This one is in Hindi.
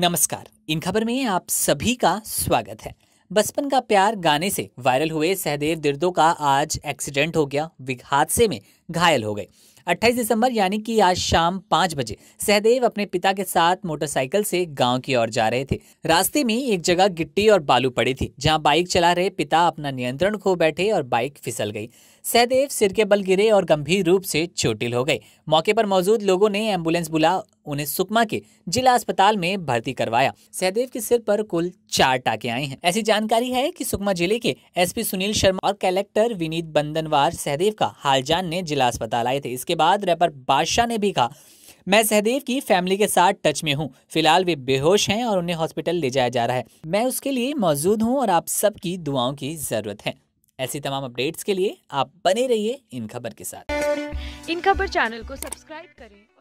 नमस्कार इन खबर में आप सभी का स्वागत है बचपन का प्यार गाने से वायरल हुए सहदेव दिर्दो का आज एक्सीडेंट हो गया हादसे में घायल हो गए 28 दिसंबर यानी कि आज शाम पाँच बजे सहदेव अपने पिता के साथ मोटरसाइकिल से गांव की ओर जा रहे थे रास्ते में एक जगह गिट्टी और बालू पड़ी थी जहां बाइक चला रहे पिता अपना नियंत्रण खो बैठे और बाइक फिसल गई सहदेव सिर के बल गिरे और गंभीर रूप से चोटिल हो गए मौके पर मौजूद लोगों ने एम्बुलेंस बुला उन्हें सुकमा के जिला अस्पताल में भर्ती करवाया सहदेव के सिर पर कुल चार टाके आए हैं ऐसी जानकारी है कि सुकमा जिले के एसपी सुनील शर्मा और कलेक्टर विनीत बंदनवार सहदेव का हाल जानने जिला अस्पताल आए थे इसके बाद रैपर बादशाह ने भी कहा मैं सहदेव की फैमिली के साथ टच में हूँ फिलहाल वे बेहोश हैं और उन्हें हॉस्पिटल ले जाया जा रहा है मैं उसके लिए मौजूद हूँ और आप सबकी दुआओं की ज़रूरत है ऐसी तमाम अपडेट्स के लिए आप बने रहिए इन खबर के साथ इन खबर चैनल को सब्सक्राइब करें